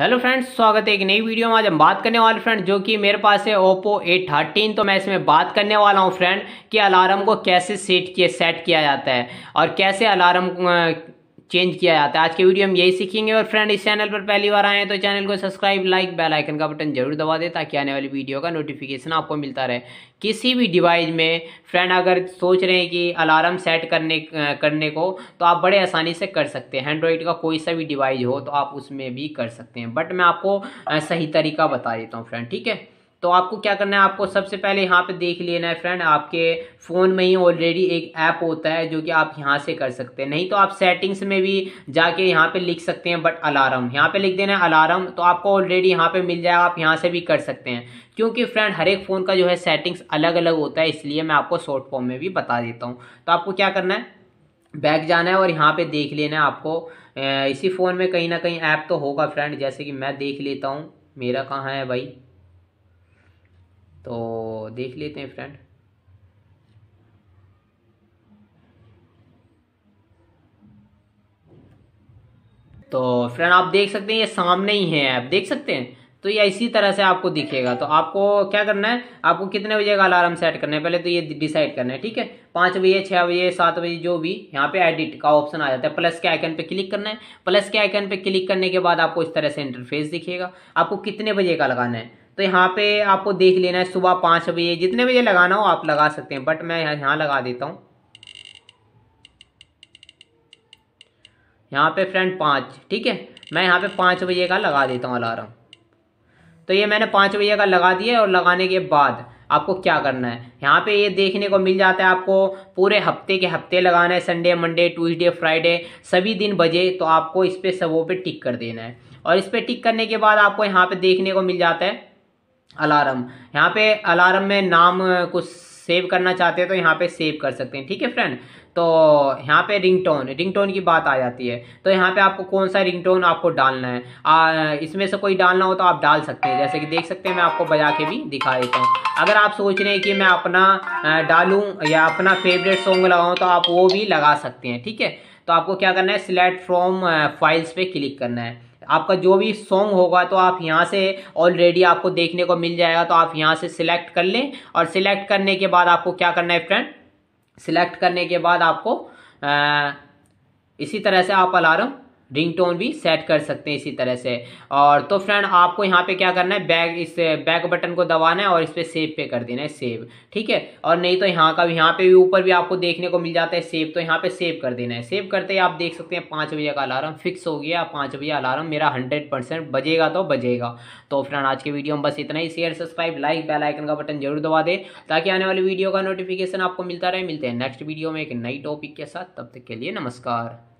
hello friends स्वागत है एक नई वीडियो में आज हम बात करने वाले फ्रेंड जो कि मेरे पास है ओप्पो एट थर्टीन तो मैं इसमें बात करने वाला हूं फ्रेंड कि अलार्म को कैसे सेट किया सेट किया जाता है और कैसे अलार्म चेंज किया जाता है आज के वीडियो हम यही सीखेंगे और फ्रेंड इस चैनल पर पहली बार आए हैं तो चैनल को सब्सक्राइब लाइक बेल आइकन का बटन जरूर दबा दें ताकि आने वाली वीडियो का नोटिफिकेशन आपको मिलता रहे किसी भी डिवाइस में फ्रेंड अगर सोच रहे हैं कि अलार्म सेट करने करने को तो आप बड़े आसानी से कर सकते हैं एंड्रॉइड का कोई सा भी डिवाइस हो तो आप उसमें भी कर सकते हैं बट मैं आपको सही तरीका बता देता हूँ फ्रेंड ठीक है तो आपको क्या करना है आपको सबसे पहले यहाँ पे देख लेना है फ्रेंड आपके फ़ोन में ही ऑलरेडी एक ऐप होता है जो कि आप यहाँ से कर सकते हैं नहीं तो आप सेटिंग्स में भी जाके यहाँ पे लिख सकते हैं बट अलार्म यहाँ पे लिख देना है अलार्म तो आपको ऑलरेडी यहाँ पे मिल जाएगा आप यहाँ से भी कर सकते हैं क्योंकि फ्रेंड हर एक फ़ोन का जो है सेटिंग्स अलग अलग होता है इसलिए मैं आपको शॉर्ट फॉर्म में भी बता देता हूँ तो आपको क्या करना है बैक जाना है और यहाँ पे देख लेना है आपको इसी फ़ोन में कहीं ना कहीं ऐप तो होगा फ्रेंड जैसे कि मैं देख लेता हूँ मेरा कहाँ है भाई तो देख लेते हैं फ्रेंड तो फ्रेंड आप देख सकते हैं ये सामने ही है आप देख सकते हैं तो ये इसी तरह से आपको दिखेगा तो आपको क्या करना है आपको कितने बजे का अलार्म सेट करना है पहले तो ये डिसाइड करना है ठीक है पाँच बजे छः बजे सात बजे जो भी यहाँ पे एडिट का ऑप्शन आ जाता है प्लस के आइकन पे क्लिक करना है प्लस के आइकन पे क्लिक करने के बाद आपको इस तरह से इंटरफेस दिखेगा आपको कितने बजे का लगाना है तो यहाँ पे आपको देख लेना है सुबह पाँच बजे जितने बजे लगाना हो आप लगा सकते हैं बट मैं यहाँ लगा देता हूँ यहाँ पे फ्रेंड पाँच ठीक है मैं यहाँ पे पाँच बजे का लगा देता हूँ अलार्म तो ये मैंने पाँच बजे का लगा दिया और लगाने के बाद आपको क्या करना है यहाँ पे ये देखने को मिल जाता है आपको पूरे हफ्ते के हफ्ते लगाना है संडे मंडे ट्यूसडे फ्राइडे सभी दिन बजे तो आपको इस पर सबों पे टिक कर देना है और इस पर टिक करने के बाद आपको यहाँ पे देखने को मिल जाता है अलार्म यहाँ पे अलार्म में नाम कुछ सेव करना चाहते हैं तो यहाँ पे सेव कर सकते हैं ठीक है फ्रेंड तो यहाँ पे रिंगटोन रिंगटोन की बात आ जाती है तो यहाँ पे आपको कौन सा रिंगटोन आपको डालना है इसमें से कोई डालना हो तो आप डाल सकते हैं जैसे कि देख सकते हैं मैं आपको बजा के भी दिखा देता हूँ अगर आप सोच रहे हैं कि मैं अपना डालूँ या अपना फेवरेट सॉन्ग लगाऊँ तो आप वो भी लगा सकते हैं ठीक है तो आपको क्या करना है सिलेक्ट फ्रॉम फाइल्स पे क्लिक करना है आपका जो भी सॉन्ग होगा तो आप यहाँ से ऑलरेडी आपको देखने को मिल जाएगा तो आप यहाँ से सिलेक्ट कर लें और सिलेक्ट करने के बाद आपको क्या करना है फ्रेंड सिलेक्ट करने के बाद आपको आ, इसी तरह से आप अलार्म रिंगटोन भी सेट कर सकते हैं इसी तरह से और तो फ्रेंड आपको यहाँ पे क्या करना है बैक इस बैक बटन को दबाना है और इस पर सेव पे कर देना है सेव ठीक है और नहीं तो यहाँ का यहाँ पे भी ऊपर भी आपको देखने को मिल जाता है सेव तो यहाँ पे सेव कर देना है सेव करते ही आप देख सकते हैं पाँच बजे का अलार्म फिक्स हो गया पाँच बजे अलार्म मेरा हंड्रेड परसेंट बजेगा तो बजेगा तो फ्रेंड आज के वीडियो में बस इतना ही शेयर सब्सक्राइब लाइक बेलाइकन का बटन जरूर दबा दे ताकि आने वाली वीडियो का नोटिफिकेशन आपको मिलता रहे मिलते हैं नेक्स्ट वीडियो में एक नई टॉपिक के साथ तब तक के लिए नमस्कार